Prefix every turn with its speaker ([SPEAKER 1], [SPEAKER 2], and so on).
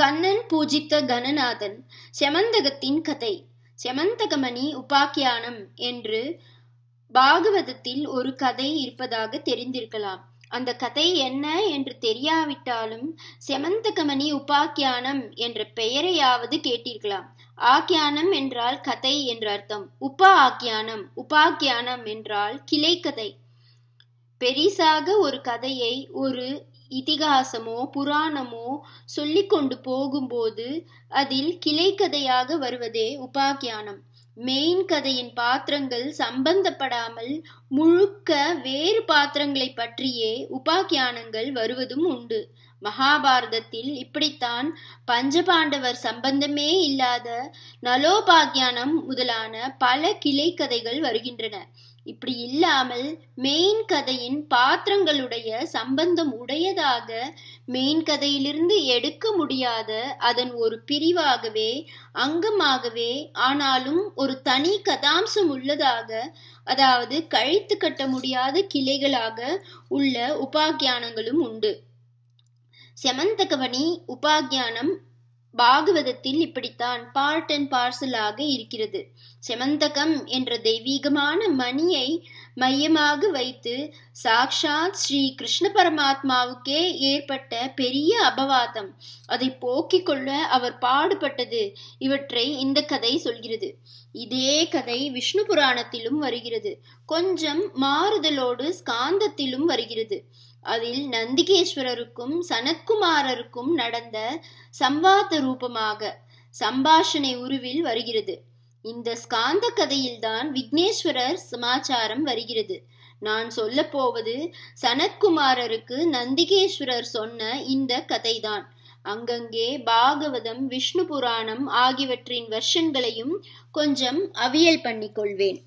[SPEAKER 1] கண்ணன் பூஜித்த கணநாதன் செமந்தகத்தின் கதை செமந்தகமணி உபாக்கியானம் என்று பாகவதத்தில் ஒரு கதை இருப்பதாக தெரிந்திருக்கலாம் அந்த கதை என்ன என்று தெரியாவிட்டாலும் செமந்தகமணி உபாக்கியானம் என்ற பெயரையாவது கேட்டிருக்கலாம் ஆக்கியானம் என்றால் கதை என்று அர்த்தம் உபா ஆக்கியானம் உபாக்கியானம் என்றால் கிளைக்கதை பெரிசாக ஒரு கதையை ஒரு இதிகாசமோ புராணமோ சொல்லிக்கொண்டு போகும்போது அதில் கிளைக்கதையாக வருவதே உபாக்கியானம் மெயின் கதையின் பாத்திரங்கள் சம்பந்தப்படாமல் முழுக்க வேறு பாத்திரங்களை பற்றியே உபாக்கியானங்கள் வருவதும் உண்டு மகாபாரதத்தில் இப்படித்தான் பஞ்சபாண்டவர் சம்பந்தமே இல்லாத நலோபாக்யானம் முதலான பல கிளை கதைகள் வருகின்றன இப்படி இல்லாமல் மெயின் கதையின் பாத்திரங்களுடைய சம்பந்தம் உடையதாக மெயின் கதையிலிருந்து எடுக்க முடியாத அதன் ஒரு பிரிவாகவே அங்கமாகவே ஆனாலும் ஒரு தனி கதாம்சம் உள்ளதாக அதாவது கழித்து கட்ட முடியாத கிளைகளாக உள்ள உபாக்கியானங்களும் உண்டு செமந்தகவனி உபாக்கியானம் பாகவதத்தில் இப்படித்தான் பார்ட் அண்ட் பார்சலாக இருக்கிறது செமந்தகம் என்ற தெய்வீகமான மணியை மையமாக வைத்து சாக்ஷாத் ஸ்ரீ கிருஷ்ண பரமாத்மாவுக்கே ஏற்பட்ட பெரிய அபவாதம் அதை போக்கிக் கொள்ள அவர் பாடுபட்டது இவற்றை இந்த கதை சொல்கிறது இதே கதை விஷ்ணு புராணத்திலும் வருகிறது கொஞ்சம் மாறுதலோடு ஸ்காந்தத்திலும் வருகிறது அதில் நந்திகேஸ்வரருக்கும் சனத்குமாரருக்கும் நடந்த சம்பாத்த ரூபமாக சம்பாஷணை உருவில் வருகிறது இந்த ஸ்காந்த கதையில்தான் விக்னேஸ்வரர் சமாச்சாரம் வருகிறது நான் சொல்ல போவது சனத்குமாரருக்கு நந்திகேஸ்வரர் சொன்ன இந்த கதைதான் அங்கங்கே பாகவதம் விஷ்ணு புராணம் ஆகியவற்றின் வெர்ஷன்களையும் கொஞ்சம் அவியல் பண்ணிக்கொள்வேன்